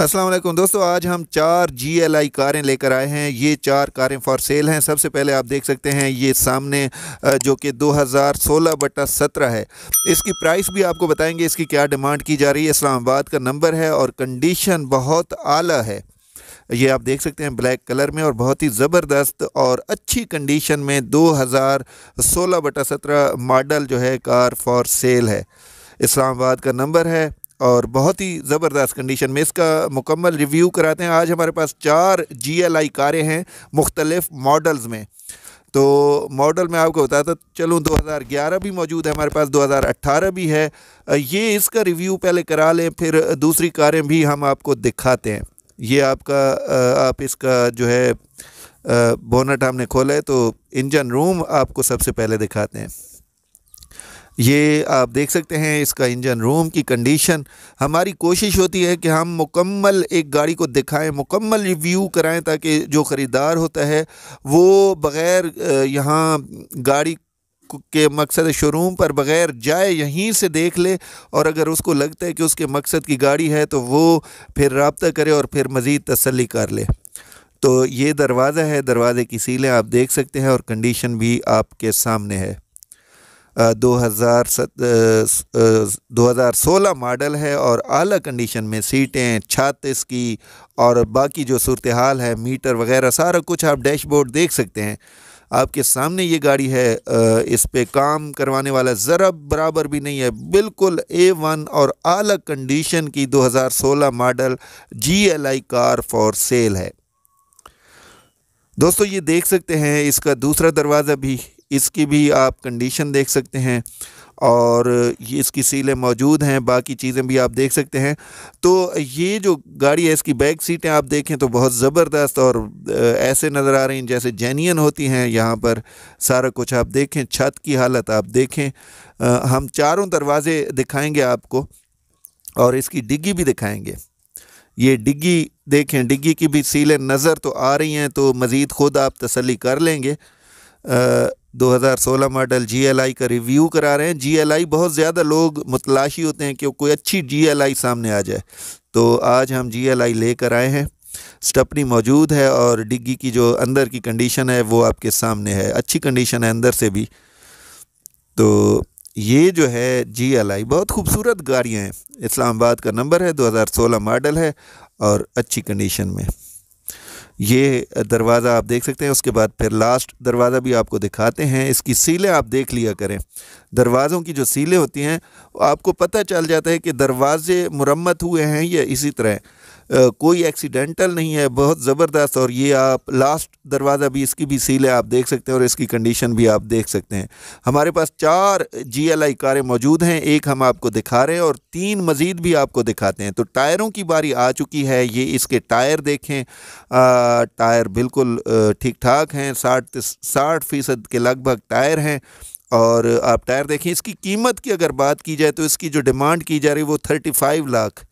असलम दोस्तों आज हम चार जी एल आई कारें लेकर आए हैं ये चार कारें फॉर सेल हैं सबसे पहले आप देख सकते हैं ये सामने जो कि 2016 बटा सत्रह है इसकी प्राइस भी आपको बताएंगे इसकी क्या डिमांड की जा रही है इस्लामाबाद का नंबर है और कंडीशन बहुत आला है ये आप देख सकते हैं ब्लैक कलर में और बहुत ही ज़बरदस्त और अच्छी कंडीशन में 2016 बटा सत्रह मॉडल जो है कार फॉर सेल है इस्लामाबाद का नंबर है और बहुत ही ज़बरदस्त कंडीशन में इसका मुकम्मल रिव्यू कराते हैं आज हमारे पास चार जी एल आई कारें हैं मुख्तलिफ़ मॉडल्स में तो मॉडल मैं आपको बताता चलूँ 2011 भी मौजूद है हमारे पास 2018 भी है ये इसका रिव्यू पहले करा लें फिर दूसरी कारें भी हम आपको दिखाते हैं ये आपका आप इसका जो है बोनट हमने खोला है तो इंजन रूम आपको सबसे पहले दिखाते हैं ये आप देख सकते हैं इसका इंजन रूम की कंडीशन हमारी कोशिश होती है कि हम मुकम्मल एक गाड़ी को दिखाएं मुकम्मल रिव्यू कराएं ताकि जो ख़रीदार होता है वो बग़ैर यहाँ गाड़ी के मकसद शोरूम पर बग़ैर जाए यहीं से देख ले और अगर उसको लगता है कि उसके मकसद की गाड़ी है तो वो फिर रबता करे और फिर मज़ीद तसली कर ले तो ये दरवाज़ा है दरवाज़े की सीलें आप देख सकते हैं और कंडीशन भी आपके सामने है दो हज़ार सोलह मॉडल है और आला कंडीशन में सीटें छत इसकी और बाकी जो सूरत हाल है मीटर वगैरह सारा कुछ आप डैशबोर्ड देख सकते हैं आपके सामने ये गाड़ी है इस पर काम करवाने वाला ज़रा बराबर भी नहीं है बिल्कुल ए वन और आला कंडीशन की 2016 मॉडल आई कार फॉर सेल है दोस्तों ये देख सकते हैं इसका दूसरा दरवाज़ा भी इसकी भी आप कंडीशन देख सकते हैं और ये इसकी सीलें मौजूद हैं बाकी चीज़ें भी आप देख सकते हैं तो ये जो गाड़ी है इसकी बैक सीटें आप देखें तो बहुत ज़बरदस्त और ऐसे नज़र आ रही हैं जैसे जेनियन होती हैं यहाँ पर सारा कुछ आप देखें छत की हालत आप देखें आ, हम चारों दरवाज़े दिखाएंगे आपको और इसकी डिग्गी भी दिखाएंगे ये डिग्गी देखें डिग्गी की भी सीलें नज़र तो आ रही हैं तो मज़ीद ख़ुद आप तसली कर लेंगे आ, 2016 मॉडल जी का रिव्यू करा रहे हैं जी बहुत ज़्यादा लोग मुतलाशी होते हैं कि कोई अच्छी जी सामने आ जाए तो आज हम जी लेकर आए हैं स्टपनी मौजूद है और डिग्गी की जो अंदर की कंडीशन है वो आपके सामने है अच्छी कंडीशन है अंदर से भी तो ये जो है जी एल आई बहुत खूबसूरत गाड़ियाँ हैं इस्लामाबाद का नंबर है 2016 मॉडल है और अच्छी कंडीशन में ये दरवाज़ा आप देख सकते हैं उसके बाद फिर लास्ट दरवाज़ा भी आपको दिखाते हैं इसकी सीलें आप देख लिया करें दरवाज़ों की जो सीलें होती हैं आपको पता चल जाता है कि दरवाज़े मुरम्मत हुए हैं या इसी तरह कोई एक्सीडेंटल नहीं है बहुत ज़बरदस्त और ये आप लास्ट दरवाज़ा भी इसकी भी सील है आप देख सकते हैं और इसकी कंडीशन भी आप देख सकते हैं हमारे पास चार जी एल आई कारें मौजूद हैं एक हम आपको दिखा रहे हैं और तीन मज़ीद भी आपको दिखाते हैं तो टायरों की बारी आ चुकी है ये इसके टायर देखें आ, टायर बिल्कुल ठीक ठाक हैं साठ साठ फ़ीसद के लगभग टायर हैं और आप टायर देखें इसकी कीमत की अगर बात की जाए तो इसकी जो डिमांड की जा रही है वो थर्टी फाइव लाख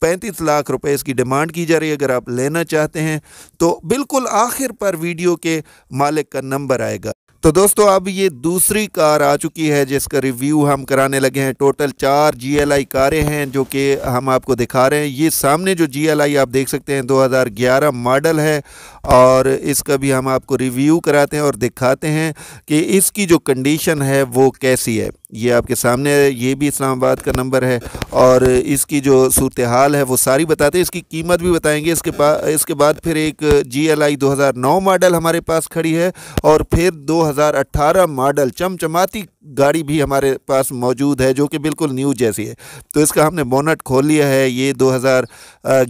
पैंतीस लाख रुपए इसकी डिमांड की जा रही है अगर आप लेना चाहते हैं तो बिल्कुल आखिर पर वीडियो के मालिक का नंबर आएगा तो दोस्तों अब ये दूसरी कार आ चुकी है जिसका रिव्यू हम कराने लगे हैं टोटल चार जीएलआई कारें हैं जो कि हम आपको दिखा रहे हैं ये सामने जो जीएलआई आप देख सकते हैं 2011 मॉडल है और इसका भी हम आपको रिव्यू कराते हैं और दिखाते हैं कि इसकी जो कंडीशन है वो कैसी है ये आपके सामने ये भी इस्लामाबाद का नंबर है और इसकी जो सूरत हाल है वो सारी बताते हैं इसकी कीमत भी बताएंगे इसके पास इसके बाद फिर एक जी एल आई दो हज़ार नौ मॉडल हमारे पास खड़ी है और फिर दो हज़ार अट्ठारह मॉडल चमचमाती गाड़ी भी हमारे पास मौजूद है जो कि बिल्कुल न्यू जैसी है तो इसका हमने बोनट खोल लिया है ये दो हज़ार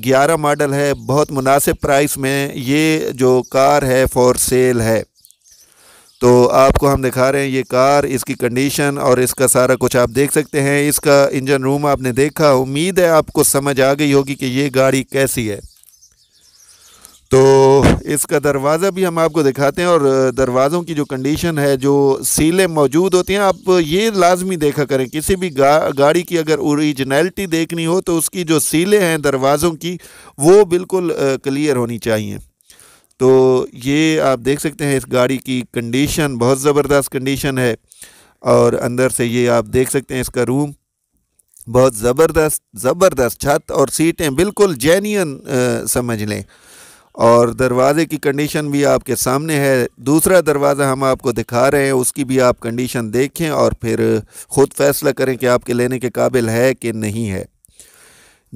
ग्यारह मॉडल है बहुत मुनासिब प्राइस में ये जो कार है फॉर सेल है तो आपको हम दिखा रहे हैं ये कार इसकी कंडीशन और इसका सारा कुछ आप देख सकते हैं इसका इंजन रूम आपने देखा उम्मीद है आपको समझ आ गई होगी कि ये गाड़ी कैसी है तो इसका दरवाज़ा भी हम आपको दिखाते हैं और दरवाज़ों की जो कंडीशन है जो सीलें मौजूद होती हैं आप ये लाजमी देखा करें किसी भी गा, गाड़ी की अगर ओरिजिनलिटी देखनी हो तो उसकी जो सीलें हैं दरवाज़ों की वो बिल्कुल क्लियर होनी चाहिए तो ये आप देख सकते हैं इस गाड़ी की कंडीशन बहुत ज़बरदस्त कंडीशन है और अंदर से ये आप देख सकते हैं इसका रूम बहुत ज़बरदस्त ज़बरदस्त छत और सीटें बिल्कुल जेन्यन समझ लें और दरवाज़े की कंडीशन भी आपके सामने है दूसरा दरवाज़ा हम आपको दिखा रहे हैं उसकी भी आप कंडीशन देखें और फिर ख़ुद फैसला करें कि आपके लेने के काबिल है कि नहीं है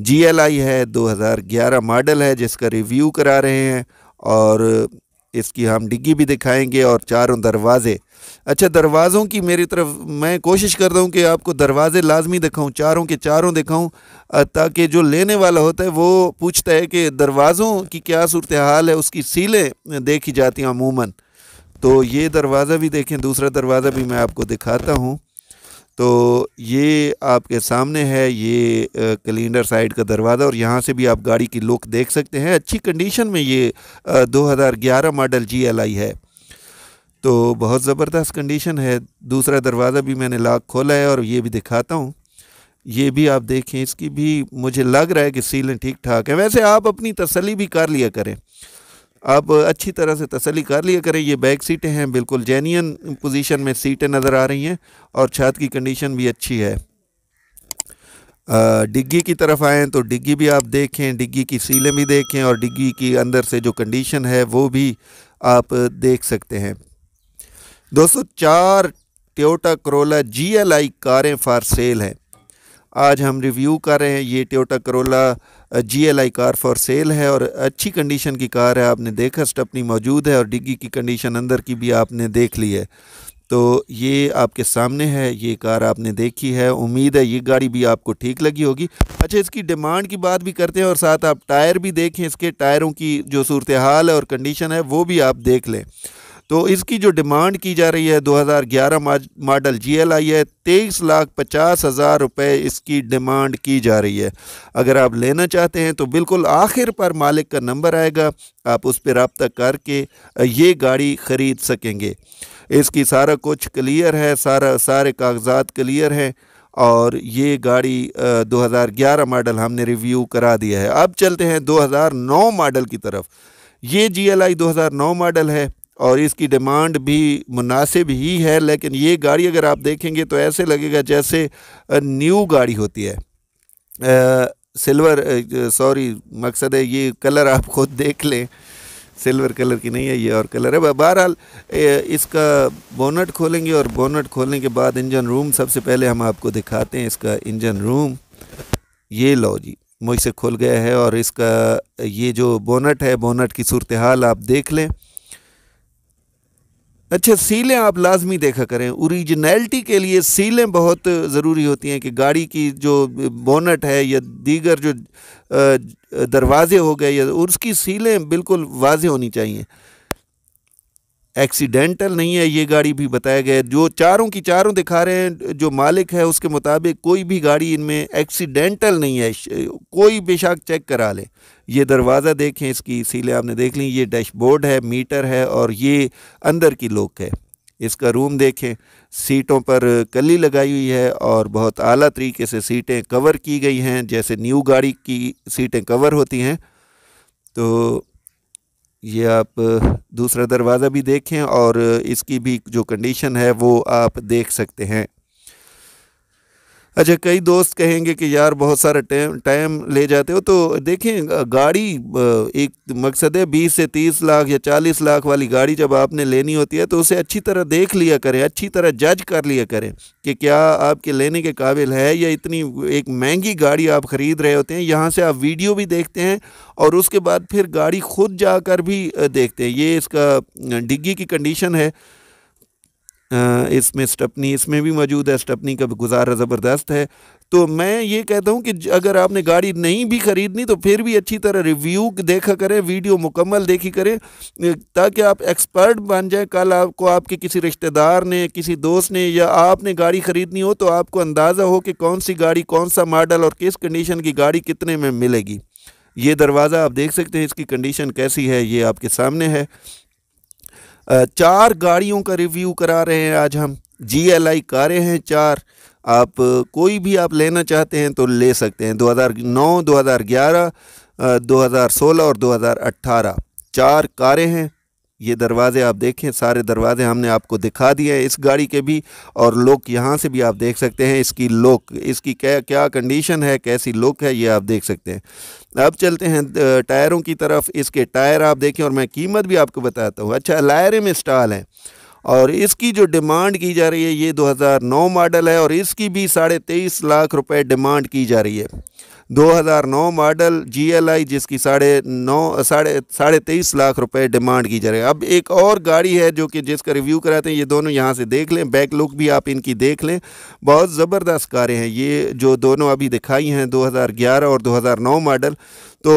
जी एल आई है 2011 मॉडल है जिसका रिव्यू करा रहे हैं और इसकी हम डिग्गी भी दिखाएंगे और चारों दरवाज़े अच्छा दरवाज़ों की मेरी तरफ मैं कोशिश कर रहा हूँ कि आपको दरवाज़े लाजमी दिखाऊँ चारों के चारों दिखाऊँ ताकि जो लेने वाला होता है वो पूछता है कि दरवाज़ों की क्या सूरत हाल है उसकी सीलें देखी जाती हैं अमूमन तो ये दरवाज़ा भी देखें दूसरा दरवाज़ा भी मैं आपको दिखाता हूँ तो ये आपके सामने है ये कैलेंडर साइड का दरवाज़ा और यहाँ से भी आप गाड़ी की लुक देख सकते हैं अच्छी कंडीशन में ये 2011 मॉडल जी एल आई है तो बहुत ज़बरदस्त कंडीशन है दूसरा दरवाज़ा भी मैंने लाख खोला है और ये भी दिखाता हूँ ये भी आप देखें इसकी भी मुझे लग रहा है कि सीलें ठीक ठाक है वैसे आप अपनी तसली भी कर लिया करें आप अच्छी तरह से तसली कर लिया करें ये बैक सीटें हैं बिल्कुल जेनियन पोजीशन में सीटें नज़र आ रही हैं और छत की कंडीशन भी अच्छी है डिग्गी की तरफ आएँ तो डिग्गी भी आप देखें डिग्गी की सीलें भी देखें और डिग्गी की अंदर से जो कंडीशन है वो भी आप देख सकते हैं दोस्तों चार Toyota Corolla G L I कारें फार सेल हैं आज हम रिव्यू कर रहे हैं ये Toyota Corolla GLI car for sale है और अच्छी कंडीशन की कार है आपने देखा स्टपनी मौजूद है और डिग्गी की कंडीशन अंदर की भी आपने देख ली है तो ये आपके सामने है ये कार आपने देखी है उम्मीद है ये गाड़ी भी आपको ठीक लगी होगी अच्छा इसकी डिमांड की बात भी करते हैं और साथ आप टायर भी देखें इसके टायरों की जो सूरत हाल है और कंडीशन है वो भी आप देख लें तो इसकी जो डिमांड की जा रही है 2011 मॉडल जीएलआई है तेईस लाख पचास हज़ार रुपये इसकी डिमांड की जा रही है अगर आप लेना चाहते हैं तो बिल्कुल आखिर पर मालिक का नंबर आएगा आप उस पर रबता करके ये गाड़ी ख़रीद सकेंगे इसकी सारा कुछ क्लियर है सारा सारे कागजात क्लियर हैं और ये गाड़ी आ, 2011 मॉडल हमने रिव्यू करा दिया है अब चलते हैं 2009 मॉडल की तरफ ये जी 2009 मॉडल है और इसकी डिमांड भी मुनासिब ही है लेकिन ये गाड़ी अगर आप देखेंगे तो ऐसे लगेगा जैसे न्यू गाड़ी होती है आ, सिल्वर सॉरी मकसद है ये कलर आप खुद देख लें सिल्वर कलर की नहीं है ये और कलर है बहरहाल इसका बोनट खोलेंगे और बोनट खोलने के बाद इंजन रूम सबसे पहले हम आपको दिखाते हैं इसका इंजन रूम ये लो जी मुझसे खुल गया है और इसका ये जो बोनट है बोनट की सूरत हाल आप देख लें अच्छा सीलें आप लाजमी देखा करें औरिजनैलिटी के लिए सीलें बहुत ज़रूरी होती हैं कि गाड़ी की जो बोनट है या दीगर जो दरवाज़े हो गए या उसकी सीलें बिल्कुल वाज होनी चाहिए एक्सीडेंटल नहीं है ये गाड़ी भी बताया गया जो चारों की चारों दिखा रहे हैं जो मालिक है उसके मुताबिक कोई भी गाड़ी इनमें एक्सीडेंटल नहीं है कोई बेशक चेक करा ले ये दरवाज़ा देखें इसकी सीलें आपने देख ली ये डैशबोर्ड है मीटर है और ये अंदर की लोक है इसका रूम देखें सीटों पर कली लगाई हुई है और बहुत अली तरीके से सीटें कवर की गई हैं जैसे न्यू गाड़ी की सीटें कवर होती हैं तो ये आप दूसरा दरवाज़ा भी देखें और इसकी भी जो कंडीशन है वो आप देख सकते हैं अच्छा कई दोस्त कहेंगे कि यार बहुत सारा टाइम टाइम ले जाते हो तो देखें गाड़ी एक मकसद है बीस से तीस लाख या चालीस लाख वाली गाड़ी जब आपने लेनी होती है तो उसे अच्छी तरह देख लिया करें अच्छी तरह जज कर लिया करें कि क्या आपके लेने के काबिल है या इतनी एक महंगी गाड़ी आप ख़रीद रहे होते हैं यहाँ से आप वीडियो भी देखते हैं और उसके बाद फिर गाड़ी खुद जाकर भी देखते हैं ये इसका डिग्गी की कंडीशन है इसमें स्टपनी इसमें भी मौजूद है स्टपनी का गुजारा ज़बरदस्त है तो मैं ये कहता हूँ कि अगर आपने गाड़ी नहीं भी ख़रीदनी तो फिर भी अच्छी तरह रिव्यू देखा करें वीडियो मुकम्मल देखी करें ताकि आप एक्सपर्ट बन जाए कल आपको आपके किसी रिश्तेदार ने किसी दोस्त ने या आपने गाड़ी ख़रीदनी हो तो आपको अंदाज़ा हो कि कौन सी गाड़ी कौन सा मॉडल और किस कंडीशन की गाड़ी कितने में मिलेगी ये दरवाज़ा आप देख सकते हैं इसकी कंडीशन कैसी है ये आपके सामने है चार गाड़ियों का रिव्यू करा रहे हैं आज हम जी एल आई कारें हैं चार आप कोई भी आप लेना चाहते हैं तो ले सकते हैं 2009, 2011, 2016 और 2018 चार कारें हैं ये दरवाज़े आप देखें सारे दरवाज़े हमने आपको दिखा दिए इस गाड़ी के भी और लुक यहाँ से भी आप देख सकते हैं इसकी लुक इसकी क्या क्या कंडीशन है कैसी लुक है ये आप देख सकते हैं अब चलते हैं टायरों की तरफ इसके टायर आप देखें और मैं कीमत भी आपको बताता हूँ अच्छा लायरे में स्टाल है और इसकी जो डिमांड की जा रही है ये 2009 मॉडल है और इसकी भी साढ़े तेईस लाख रुपए डिमांड की जा रही है 2009 मॉडल जीएलआई जिसकी साढ़े नौ साढ़े साढ़े तेईस लाख रुपए डिमांड की जा रही है अब एक और गाड़ी है जो कि जिसका रिव्यू कराते हैं ये दोनों यहाँ से देख लें बैक लुक भी आप इनकी देख लें बहुत ज़बरदस्त कारें हैं ये जो दोनों अभी दिखाई हैं 2011 और 2009 मॉडल तो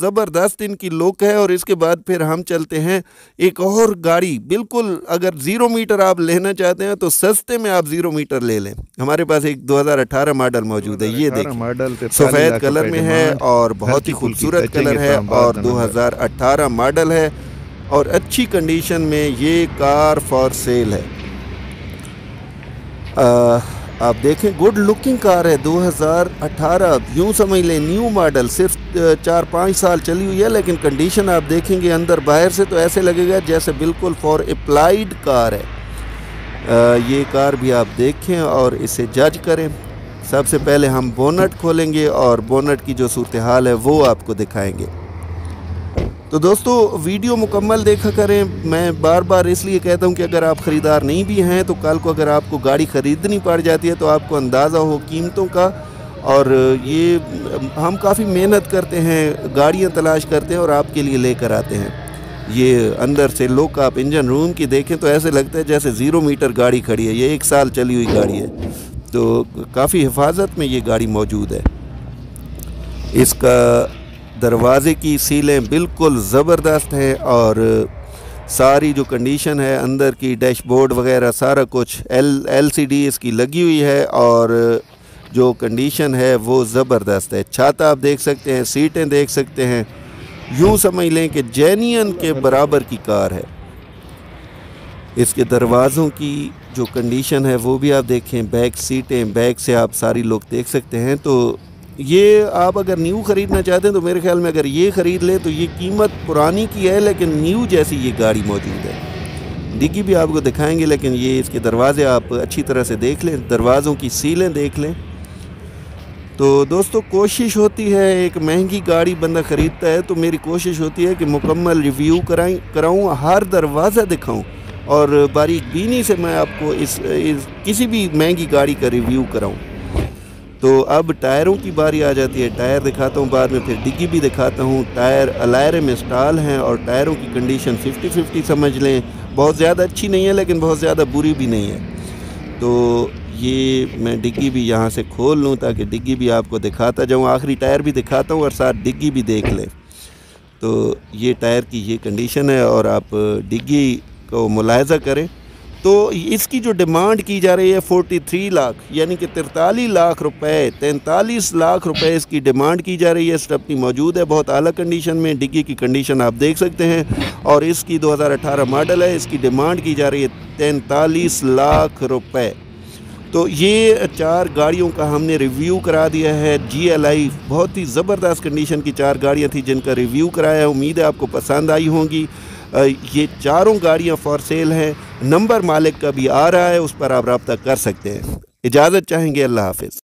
ज़बरदस्त इनकी लुक है और इसके बाद फिर हम चलते हैं एक और गाड़ी बिल्कुल अगर ज़ीरो मीटर आप लेना चाहते हैं तो सस्ते में आप ज़ीरो मीटर ले लें हमारे पास एक 2018 मॉडल मौजूद है ये देखिए सफ़ेद कलर में है और बहुत ही खूबसूरत कलर है और 2018 मॉडल है और अच्छी कंडीशन में ये कार फॉर सेल है आ, आप देखें गुड लुकिंग कार है 2018 यूँ समझ लें न्यू मॉडल सिर्फ चार पाँच साल चली हुई है लेकिन कंडीशन आप देखेंगे अंदर बाहर से तो ऐसे लगेगा जैसे बिल्कुल फॉर अप्लाइड कार है आ, ये कार भी आप देखें और इसे जज करें सबसे पहले हम बोनट खोलेंगे और बोनट की जो सूरत हाल है वो आपको दिखाएंगे तो दोस्तों वीडियो मुकम्मल देखा करें मैं बार बार इसलिए कहता हूं कि अगर आप ख़रीदार नहीं भी हैं तो कल को अगर आपको गाड़ी ख़रीदनी पड़ जाती है तो आपको अंदाज़ा हो कीमतों का और ये हम काफ़ी मेहनत करते हैं गाड़ियां तलाश करते हैं और आपके लिए लेकर आते हैं ये अंदर से लोग आप इंजन रूम की देखें तो ऐसे लगता है जैसे ज़ीरो मीटर गाड़ी खड़ी है ये एक साल चली हुई गाड़ी है तो काफ़ी हिफाजत में ये गाड़ी मौजूद है इसका दरवाज़े की सीलें बिल्कुल ज़बरदस्त हैं और सारी जो कंडीशन है अंदर की डैशबोर्ड वगैरह सारा कुछ एल एलसीडी इसकी लगी हुई है और जो कंडीशन है वो ज़बरदस्त है छाता आप देख सकते हैं सीटें देख सकते हैं यूँ समझ लें कि जैनियन के बराबर की कार है इसके दरवाज़ों की जो कंडीशन है वो भी आप देखें बैक सीटें बैक से आप सारी लोग देख सकते हैं तो ये आप अगर न्यू ख़रीदना चाहते हैं तो मेरे ख्याल में अगर ये ख़रीद लें तो ये कीमत पुरानी की है लेकिन न्यू जैसी ये गाड़ी मौजूद है डिग्गी भी आपको दिखाएंगे लेकिन ये इसके दरवाज़े आप अच्छी तरह से देख लें दरवाज़ों की सीलें देख लें तो दोस्तों कोशिश होती है एक महंगी गाड़ी बंदा ख़रीदता है तो मेरी कोशिश होती है कि मुकम्मल रिव्यू कराएँ कराऊँ हर दरवाज़ा दिखाऊँ और बारीक बीनी से मैं आपको इस, इस किसी भी महंगी गाड़ी का रिव्यू कराऊं तो अब टायरों की बारी आ जाती है टायर दिखाता हूँ बाद में फिर डिग्गी भी दिखाता हूँ टायर अलायरे में स्टाल हैं और टायरों की कंडीशन 50-50 समझ लें बहुत ज़्यादा अच्छी नहीं है लेकिन बहुत ज़्यादा बुरी भी नहीं है तो ये मैं डिग्गी भी यहाँ से खोल लूँ ताकि डिग्गी भी आपको दिखाता जाऊँ आखिरी टायर भी दिखाता हूँ और साथ डिग्गी भी देख लें तो ये टायर की ये कंडीशन है और आप डिग्गी तो मुलायजा करें तो इसकी जो डिमांड की जा रही है फोर्टी थ्री लाख यानी कि तिरतालीस लाख रुपए तैंतालीस लाख रुपए इसकी डिमांड की जा रही है स्टपनी मौजूद है बहुत अलग कंडीशन में डिग्गी की कंडीशन आप देख सकते हैं और इसकी 2018 मॉडल है इसकी डिमांड की जा रही है तैंतालीस लाख रुपए तो ये चार गाड़ियों का हमने रिव्यू करा दिया है आई बहुत ही ज़बरदस्त कंडीशन की चार गाड़ियाँ थी जिनका रिव्यू कराया है उम्मीद है आपको पसंद आई होंगी ये चारों गाड़ियाँ फॉर सेल हैं नंबर मालिक का भी आ रहा है उस पर आप रबता कर सकते हैं इजाज़त चाहेंगे अल्लाह हाफिज़